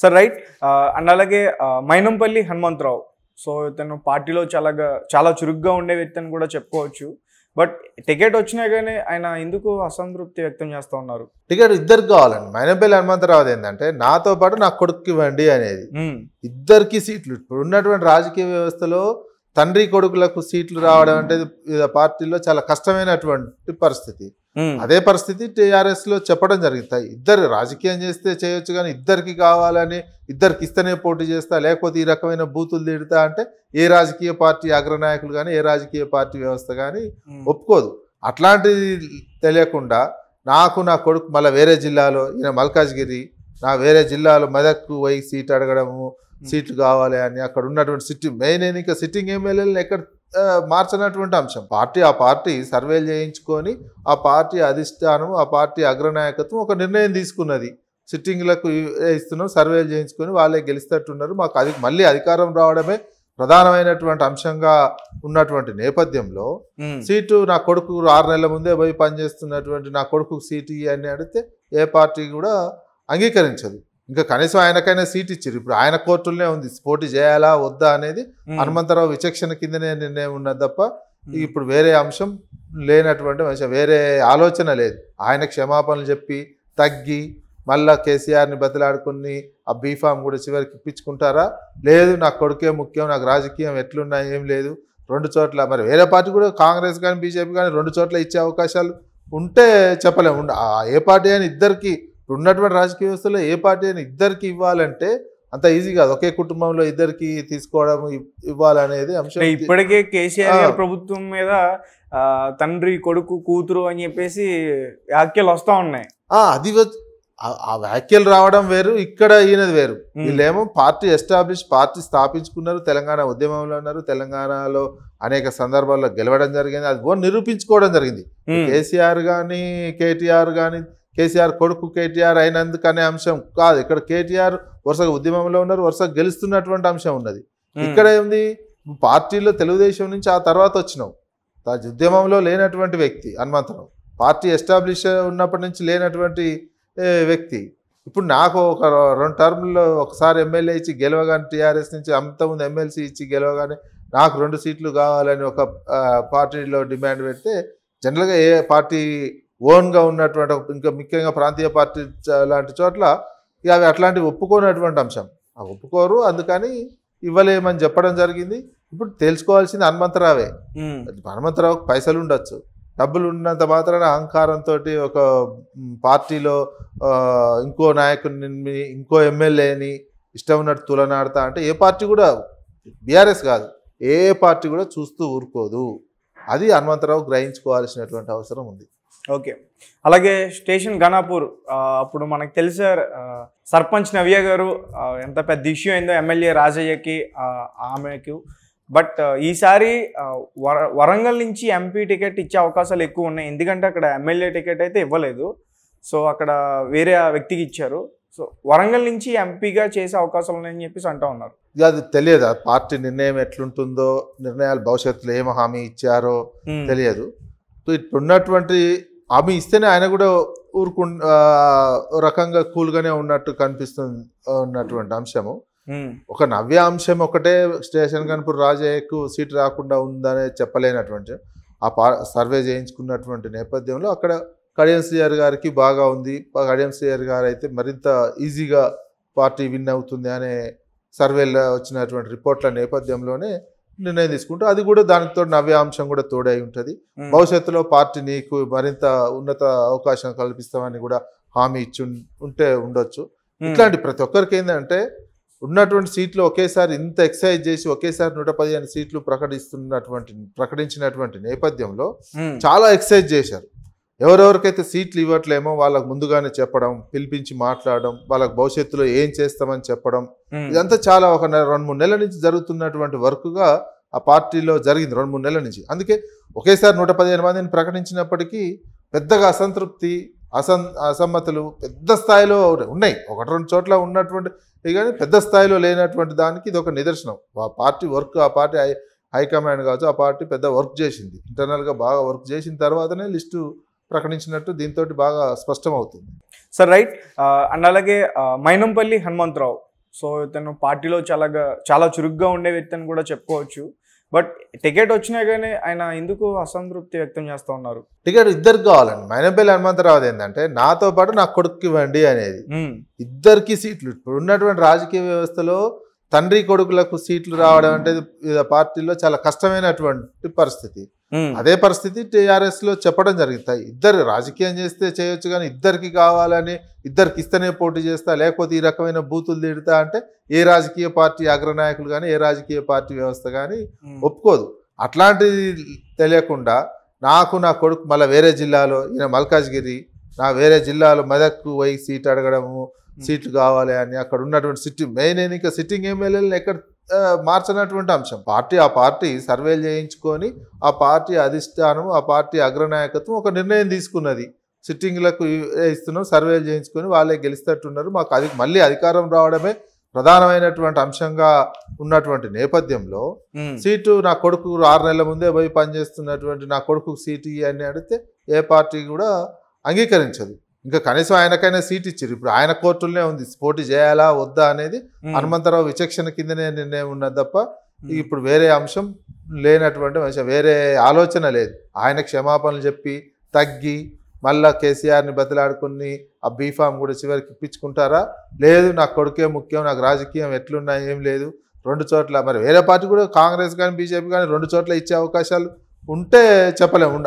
Sir right and అలాగే Mynampally Hanumantharao so ఇతను పార్టీలో చాలా చాలా చురుగ్గా ఉండే వ్యక్తి అని కూడా చెప్పుకోవచ్చు బట్ టికెట్ వచ్చినా కానీ ఆయన ఎందుకు అసంతృప్తి వ్యక్తం చేస్తూ ఉన్నారు టికెట్ ఇద్దరికి కావాలండి మైనంపల్లి హనుమంతరావు ఏంటంటే నాతో పాటు నా కొడుకు ఇవ్వండి అనేది hmm. ఇద్దరికి సీట్లు ఇప్పుడు ఉన్నటువంటి రాజకీయ వ్యవస్థలో తండ్రి కొడుకులకు సీట్లు రావడం అంటే పార్టీలో చాలా కష్టమైనటువంటి పరిస్థితి అదే పరిస్థితి టీఆర్ఎస్ లో చెప్పడం జరుగుతాయి ఇద్దరు రాజకీయం చేస్తే చేయొచ్చు కానీ ఇద్దరికి కావాలని ఇద్దరికి ఇస్తేనే పోటీ చేస్తా లేకపోతే ఈ రకమైన బూతులు తిడతా అంటే ఏ రాజకీయ పార్టీ అగ్రనాయకులు కానీ ఏ రాజకీయ పార్టీ వ్యవస్థ కానీ ఒప్పుకోదు అట్లాంటిది తెలియకుండా నాకు నా కొడుకు మళ్ళీ వేరే జిల్లాలో ఈయన మల్కాజ్గిరి నా వేరే జిల్లాలో మెదక్కు పోయి సీట్ అడగడము సీట్లు కావాలి అని అక్కడ ఉన్నటువంటి సిట్టింగ్ మెయిన్ ఇంకా సిట్టింగ్ ఎమ్మెల్యేలను ఎక్కడ మార్చినటువంటి అంశం పార్టీ ఆ పార్టీ సర్వేలు చేయించుకొని ఆ పార్టీ అధిష్టానం ఆ పార్టీ అగ్రనాయకత్వం ఒక నిర్ణయం తీసుకున్నది సిట్టింగ్లకు ఇస్తున్నాం సర్వేలు చేయించుకొని వాళ్ళే గెలిస్తట్టున్నారు మాకు అది మళ్ళీ అధికారం రావడమే ప్రధానమైనటువంటి అంశంగా ఉన్నటువంటి నేపథ్యంలో సీటు నా కొడుకు ఆరు నెలల ముందే పోయి పనిచేస్తున్నటువంటి నా కొడుకు సీటు అని అడిగితే ఏ పార్టీ కూడా అంగీకరించదు ఇంకా కనీసం ఆయనకైనా సీట్ ఇచ్చారు ఇప్పుడు ఆయన కోర్టులనే ఉంది పోటీ చేయాలా వద్దా అనేది హనుమంతరావు విచక్షణ కిందనే నిర్ణయం ఉన్నది తప్ప ఇప్పుడు వేరే అంశం లేనటువంటి మనిషి వేరే ఆలోచన లేదు ఆయన క్షమాపణలు చెప్పి తగ్గి మళ్ళా కేసీఆర్ని బతిలాడుకుని ఆ బీఫామ్ కూడా చివరికి ఇప్పించుకుంటారా లేదు నా కొడుకే ముఖ్యం నాకు రాజకీయం ఎట్లున్నా ఏం లేదు రెండు చోట్ల మరి వేరే పార్టీ కూడా కాంగ్రెస్ కానీ బీజేపీ కానీ రెండు చోట్ల ఇచ్చే అవకాశాలు ఉంటే చెప్పలేము ఏ పార్టీ అయినా ఇద్దరికి ఇప్పుడు ఉన్నటువంటి రాజకీయ వ్యవస్థలో ఏ పార్టీ అయినా ఇద్దరికి ఇవ్వాలంటే అంత ఈజీ కాదు ఒకే కుటుంబంలో ఇద్దరికి తీసుకోవడం ఇవ్వాలనేది అంశం ఇప్పటికే కేసీఆర్ ప్రభుత్వం మీద తండ్రి కొడుకు కూతురు అని చెప్పేసి వ్యాఖ్యలు వస్తా ఉన్నాయి అది ఆ వ్యాఖ్యలు రావడం వేరు ఇక్కడ ఈయనది వేరు వీళ్ళేమో పార్టీ ఎస్టాబ్లిష్ పార్టీ స్థాపించుకున్నారు తెలంగాణ ఉద్యమంలో ఉన్నారు తెలంగాణలో అనేక సందర్భాల్లో గెలవడం జరిగింది అది నిరూపించుకోవడం జరిగింది కేసీఆర్ కానీ కేటీఆర్ కానీ కేసీఆర్ కొడుకు కేటీఆర్ అయినందుకు అనే అంశం కాదు ఇక్కడ కేటీఆర్ వరుసగా ఉద్యమంలో ఉన్నారు వరుసగా గెలుస్తున్నటువంటి అంశం ఉన్నది ఇక్కడ ఏంది పార్టీలో తెలుగుదేశం నుంచి ఆ తర్వాత వచ్చినావు ఉద్యమంలో లేనటువంటి వ్యక్తి హనుమంతరావు పార్టీ ఎస్టాబ్లిష్ ఉన్నప్పటి నుంచి లేనటువంటి వ్యక్తి ఇప్పుడు నాకు ఒక రెండు టర్మ్లో ఒకసారి ఎమ్మెల్యే ఇచ్చి గెలవగానే టీఆర్ఎస్ నుంచి అంతకుముందు ఎమ్మెల్సీ ఇచ్చి గెలవగానే నాకు రెండు సీట్లు కావాలని ఒక పార్టీలో డిమాండ్ పెడితే జనరల్గా ఏ పార్టీ ఓన్గా ఉన్నటువంటి ఇంకా ముఖ్యంగా ప్రాంతీయ పార్టీ లాంటి చోట్ల ఇక అవి అట్లాంటివి ఒప్పుకోనటువంటి అంశం అవి ఒప్పుకోరు అందుకని ఇవ్వలేమని చెప్పడం జరిగింది ఇప్పుడు తెలుసుకోవాల్సింది హనుమంతరావే హనుమంతరావుకి పైసలు ఉండొచ్చు డబ్బులు ఉన్నంత మాత్రాన అహంకారంతో ఒక పార్టీలో ఇంకో నాయకుడిని ఇంకో ఎమ్మెల్యేని ఇష్టం ఉన్నట్టు తులనాడతా అంటే ఏ పార్టీ కూడా బీఆర్ఎస్ కాదు ఏ పార్టీ కూడా చూస్తూ ఊరుకోదు అది హనుమంతరావు గ్రహించుకోవాల్సినటువంటి అవసరం ఉంది ఓకే అలాగే స్టేషన్ ఘనాపూర్ అప్పుడు మనకు తెలుసా సర్పంచ్ నవ్య గారు ఎంత పెద్ద ఇష్యూ అయిందో ఎమ్మెల్యే రాజయ్యకి ఆమెకు బట్ ఈసారి వర వరంగల్ నుంచి ఎంపీ టికెట్ ఇచ్చే అవకాశాలు ఎక్కువ ఉన్నాయి ఎందుకంటే అక్కడ ఎమ్మెల్యే టికెట్ అయితే ఇవ్వలేదు సో అక్కడ వేరే వ్యక్తికి ఇచ్చారు సో వరంగల్ నుంచి ఎంపీగా చేసే అవకాశాలు ఉన్నాయని చెప్పేసి అంటూ ఉన్నారు అది తెలియదు పార్టీ నిర్ణయం ఎట్లుంటుందో నిర్ణయాలు భవిష్యత్తులో ఏమో హామీ ఇచ్చారో తెలియదు సో ఇప్పుడున్నటువంటి ఆమె ఇస్తేనే ఆయన కూడా ఊరుకు రకంగా కూల్గానే ఉన్నట్టు కనిపిస్తుంది ఉన్నటువంటి అంశము ఒక నవ్య అంశం ఒకటే స్టేషన్ కనుపూర్ రాజయ్యకు సీట్ రాకుండా ఉందనే చెప్పలేనటువంటి ఆ పా సర్వే చేయించుకున్నటువంటి నేపథ్యంలో అక్కడ కడియం సిఆర్ గారికి బాగా ఉంది కడియం సిఆర్ గారు అయితే మరింత ఈజీగా పార్టీ విన్ అవుతుంది అనే సర్వేలో వచ్చినటువంటి రిపోర్ట్ల నేపథ్యంలోనే నిర్ణయం తీసుకుంటూ అది కూడా దానితో నవ్య అంశం కూడా తోడై ఉంటుంది భవిష్యత్తులో పార్టీ నీకు మరింత ఉన్నత అవకాశం కల్పిస్తామని కూడా హామీ ఇచ్చి ఉంటే ఉండొచ్చు ఇట్లాంటి ప్రతి ఒక్కరికి ఏంటంటే ఉన్నటువంటి సీట్లు ఒకేసారి ఇంత ఎక్సైజ్ చేసి ఒకేసారి నూట పదిహేను సీట్లు ప్రకటిస్తున్నటువంటి ప్రకటించినటువంటి నేపథ్యంలో చాలా ఎక్సైజ్ చేశారు ఎవరెవరికైతే సీట్లు ఇవ్వట్లేమో వాళ్ళకు ముందుగానే చెప్పడం పిలిపించి మాట్లాడడం వాళ్ళకి భవిష్యత్తులో ఏం చేస్తామని చెప్పడం ఇదంతా చాలా ఒక రెండు మూడు నెలల నుంచి జరుగుతున్నటువంటి వర్క్గా ఆ పార్టీలో జరిగింది రెండు మూడు నెలల నుంచి అందుకే ఒకేసారి నూట పదిహేను మందిని ప్రకటించినప్పటికీ పెద్దగా అసంతృప్తి అసం అసమ్మతులు పెద్ద స్థాయిలో ఉన్నాయి ఒకటి రెండు చోట్ల ఉన్నటువంటి కానీ పెద్ద స్థాయిలో లేనటువంటి దానికి ఇది ఒక నిదర్శనం ఆ పార్టీ వర్క్ ఆ పార్టీ హైకమాండ్ కావచ్చు ఆ పార్టీ పెద్ద వర్క్ చేసింది ఇంటర్నల్గా బాగా వర్క్ చేసిన తర్వాతనే లిస్టు ప్రకటించినట్టు దీంతో బాగా స్పష్టం అవుతుంది సార్ రైట్ అండ్ అలాగే మైనంపల్లి హనుమంతరావు సో ఇతను పార్టీలో చాలా చాలా చురుగ్గా ఉండే వ్యక్తి అని కూడా చెప్పుకోవచ్చు బట్ టికెట్ వచ్చినా కానీ ఆయన ఎందుకు అసంతృప్తి వ్యక్తం చేస్తూ ఉన్నారు టికెట్ ఇద్దరికి కావాలండి మైనంపల్లి హనుమంతరావు ఏంటంటే నాతో పాటు నా కొడుకు ఇవ్వండి అనేది ఇద్దరికి సీట్లు ఇప్పుడు ఉన్నటువంటి రాజకీయ వ్యవస్థలో తండ్రి కొడుకులకు సీట్లు రావడం అంటే పార్టీలో చాలా కష్టమైనటువంటి పరిస్థితి అదే పరిస్థితి టీఆర్ఎస్ లో చెప్పడం జరుగుతాయి ఇద్దరు రాజకీయం చేస్తే చేయొచ్చు కానీ ఇద్దరికి కావాలని ఇద్దరికి ఇస్తేనే పోటీ చేస్తా లేకపోతే ఈ రకమైన బూతులు తిడతా అంటే ఏ రాజకీయ పార్టీ అగ్రనాయకులు కానీ ఏ రాజకీయ పార్టీ వ్యవస్థ కానీ ఒప్పుకోదు అట్లాంటిది తెలియకుండా నాకు నా కొడుకు మళ్ళీ వేరే జిల్లాలో ఈయన మల్కాజ్గిరి నా వేరే జిల్లాలో మెదక్కు పోయి సీట్ అడగడము Hmm. సీట్లు కావాలి అని అక్కడ ఉన్నటువంటి సిట్టింగ్ మెయిన్ ఇంకా సిట్టింగ్ ఎమ్మెల్యేలను ఎక్కడ మార్చినటువంటి అంశం పార్టీ ఆ పార్టీ సర్వేలు చేయించుకొని ఆ పార్టీ అధిష్టానం ఆ పార్టీ అగ్రనాయకత్వం ఒక నిర్ణయం తీసుకున్నది సిట్టింగ్లకు ఇస్తున్నాం సర్వేలు చేయించుకొని వాళ్ళే గెలుస్తట్టున్నారు మాకు అది మళ్ళీ అధికారం రావడమే ప్రధానమైనటువంటి అంశంగా ఉన్నటువంటి నేపథ్యంలో hmm. సీటు నా కొడుకు ఆరు నెలల ముందే పోయి పనిచేస్తున్నటువంటి నా కొడుకు సీటు అని అడిగితే ఏ పార్టీ కూడా అంగీకరించదు ఇంకా కనీసం ఆయనకైనా సీట్ ఇచ్చారు ఇప్పుడు ఆయన కోర్టులనే ఉంది పోటీ చేయాలా వద్దా అనేది హనుమంతరావు విచక్షణ కిందనే నిర్ణయం ఉన్నది తప్ప ఇప్పుడు వేరే అంశం లేనటువంటి అంశం వేరే ఆలోచన లేదు ఆయన క్షమాపణలు చెప్పి తగ్గి మళ్ళా కేసీఆర్ని బతిలాడుకుని ఆ బీఫామ్ కూడా చివరికి ఇప్పించుకుంటారా లేదు నాకు కొడుకే ముఖ్యం నాకు రాజకీయం ఎట్లున్నా ఏం లేదు రెండు చోట్ల మరి వేరే పార్టీ కూడా కాంగ్రెస్ కానీ బీజేపీ కానీ రెండు చోట్ల ఇచ్చే అవకాశాలు ఉంటే చెప్పలేము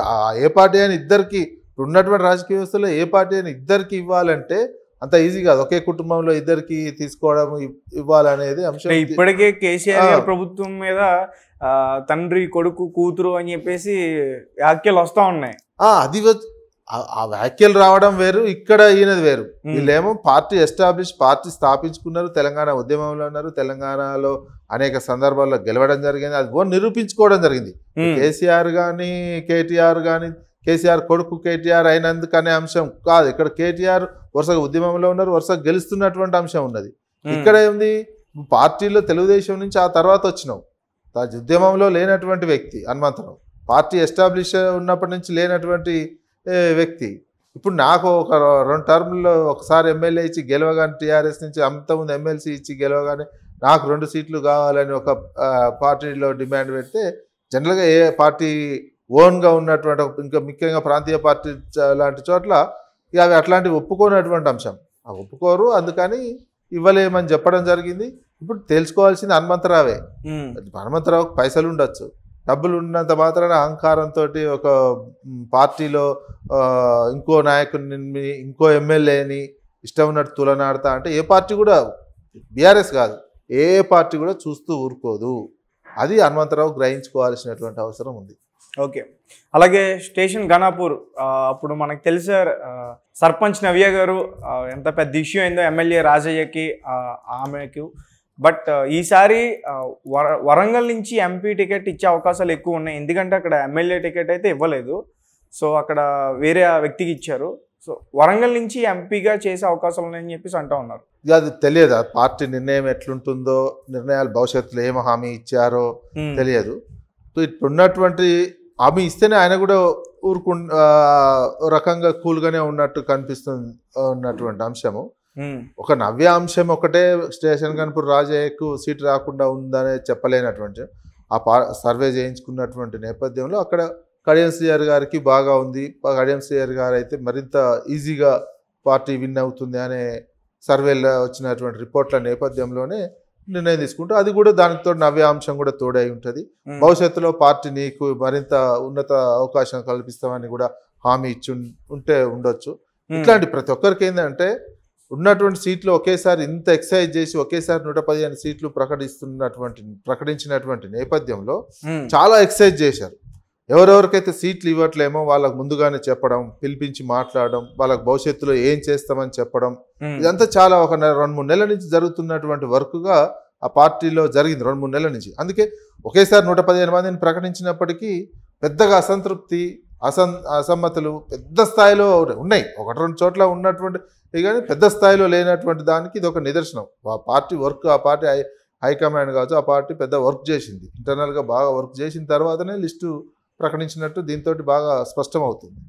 ఏ పార్టీ అయినా ఇద్దరికి ఇప్పుడు ఉన్నటువంటి రాజకీయ వ్యవస్థలో ఏ పార్టీ అయినా ఇద్దరికి ఇవ్వాలంటే అంత ఈజీ కాదు ఒకే కుటుంబంలో ఇద్దరికి తీసుకోవడం ఇవ్వాలనేది అంశం ఇప్పటికే కేసీఆర్ ప్రభుత్వం మీద తండ్రి కొడుకు కూతురు అని చెప్పేసి వ్యాఖ్యలు వస్తూ ఉన్నాయి అది ఆ వ్యాఖ్యలు రావడం వేరు ఇక్కడ ఈయనది వేరు వీళ్ళేమో పార్టీ ఎస్టాబ్లిష్ పార్టీ స్థాపించుకున్నారు తెలంగాణ ఉద్యమంలో ఉన్నారు తెలంగాణలో అనేక సందర్భాల్లో గెలవడం జరిగింది అది నిరూపించుకోవడం జరిగింది కేసీఆర్ కానీ కేటీఆర్ కానీ కేసీఆర్ కొడుకు కేటీఆర్ అయినందుకు అనే అంశం కాదు ఇక్కడ కేటీఆర్ వరుసగా ఉద్యమంలో ఉన్నారు వరుసగా గెలుస్తున్నటువంటి అంశం ఉన్నది ఇక్కడ ఏంది పార్టీలో తెలుగుదేశం నుంచి ఆ తర్వాత వచ్చినావు ఉద్యమంలో లేనటువంటి వ్యక్తి హనుమంతరావు పార్టీ ఎస్టాబ్లిష్ ఉన్నప్పటి నుంచి లేనటువంటి వ్యక్తి ఇప్పుడు నాకు ఒక రెండు టర్మ్లో ఒకసారి ఎమ్మెల్యే ఇచ్చి గెలవగానే టీఆర్ఎస్ నుంచి అంతకుముందు ఎమ్మెల్సీ ఇచ్చి గెలవగానే నాకు రెండు సీట్లు కావాలని ఒక పార్టీలో డిమాండ్ పెడితే జనరల్గా ఏ పార్టీ ఓన్గా ఉన్నటువంటి ఇంకా ముఖ్యంగా ప్రాంతీయ పార్టీ లాంటి చోట్ల ఇక అవి అట్లాంటివి ఒప్పుకోనటువంటి అంశం అవి ఒప్పుకోరు అందుకని ఇవ్వలేమని చెప్పడం జరిగింది ఇప్పుడు తెలుసుకోవాల్సింది హనుమంతరావే హనుమంతరావుకి పైసలు ఉండొచ్చు డబ్బులు ఉన్నంత మాత్రాన అహంకారంతో ఒక పార్టీలో ఇంకో నాయకుడిని ఇంకో ఎమ్మెల్యేని ఇష్టం ఉన్నట్టు తులనాడతా అంటే ఏ పార్టీ కూడా బీఆర్ఎస్ కాదు ఏ పార్టీ కూడా చూస్తూ ఊరుకోదు అది హనుమంతరావు గ్రహించుకోవాల్సినటువంటి అవసరం ఉంది ఓకే అలాగే స్టేషన్ ఘనాపూర్ అప్పుడు మనకు తెలుసా సర్పంచ్ నవ్య గారు ఎంత పెద్ద ఇష్యూ అయిందో ఎమ్మెల్యే రాజయ్యకి ఆమెకు బట్ ఈసారి వర వరంగల్ నుంచి ఎంపీ టికెట్ ఇచ్చే అవకాశాలు ఎక్కువ ఉన్నాయి ఎందుకంటే అక్కడ ఎమ్మెల్యే టికెట్ అయితే ఇవ్వలేదు సో అక్కడ వేరే వ్యక్తికి ఇచ్చారు సో వరంగల్ నుంచి ఎంపీగా చేసే అవకాశాలు ఉన్నాయని చెప్పేసి అంటూ ఉన్నారు ఇక అది తెలియదు ఆ పార్టీ నిర్ణయం ఎట్లుంటుందో నిర్ణయాలు భవిష్యత్తులో ఏమో హామీ ఇచ్చారో తెలియదు సో ఇప్పుడున్నటువంటి ఆమె ఇస్తేనే ఆయన కూడా ఊరుకు రకంగా కూల్గానే ఉన్నట్టు కనిపిస్తుంది ఉన్నటువంటి అంశము ఒక నవ్య అంశం ఒకటే స్టేషన్ కనుపూర్ రాజయ్యకు సీట్ రాకుండా ఉందనే చెప్పలేనటువంటి ఆ సర్వే చేయించుకున్నటువంటి నేపథ్యంలో అక్కడ కడియం శ్రీఆర్ గారికి బాగా ఉంది కడియం శ్రీఆర్ గారు అయితే మరింత ఈజీగా పార్టీ విన్ అవుతుంది అనే సర్వేలో వచ్చినటువంటి రిపోర్ట్ల నేపథ్యంలోనే నిర్ణయం తీసుకుంటూ అది కూడా దానితో నవ్య అంశం కూడా తోడై ఉంటుంది భవిష్యత్తులో పార్టీ నీకు మరింత ఉన్నత అవకాశం కల్పిస్తామని కూడా హామీ ఇచ్చి ఉంటే ఉండొచ్చు ఇట్లాంటి ప్రతి ఒక్కరికి ఏంటంటే ఉన్నటువంటి సీట్లు ఒకేసారి ఇంత ఎక్సైజ్ చేసి ఒకేసారి నూట పదిహేను సీట్లు ప్రకటిస్తున్నటువంటి ప్రకటించినటువంటి నేపథ్యంలో చాలా ఎక్సైజ్ చేశారు ఎవరెవరికైతే సీట్లు ఇవ్వట్లేమో వాళ్ళకు ముందుగానే చెప్పడం పిలిపించి మాట్లాడడం వాళ్ళకి భవిష్యత్తులో ఏం చేస్తామని చెప్పడం ఇదంతా చాలా ఒక రెండు మూడు నెలల నుంచి జరుగుతున్నటువంటి వర్క్గా ఆ పార్టీలో జరిగింది రెండు మూడు నెలల నుంచి అందుకే ఒకేసారి నూట పదిహేను మందిని ప్రకటించినప్పటికీ పెద్దగా అసంతృప్తి అసం అసమ్మతులు పెద్ద స్థాయిలో ఉన్నాయి ఒకటి రెండు చోట్ల ఉన్నటువంటి కానీ పెద్ద స్థాయిలో లేనటువంటి దానికి ఇది ఒక నిదర్శనం ఆ పార్టీ వర్క్ ఆ పార్టీ హైకమాండ్ కావచ్చు ఆ పార్టీ పెద్ద వర్క్ చేసింది ఇంటర్నల్గా బాగా వర్క్ చేసిన తర్వాతనే లిస్టు ప్రకటించినట్టు దీంతో బాగా స్పష్టమవుతుంది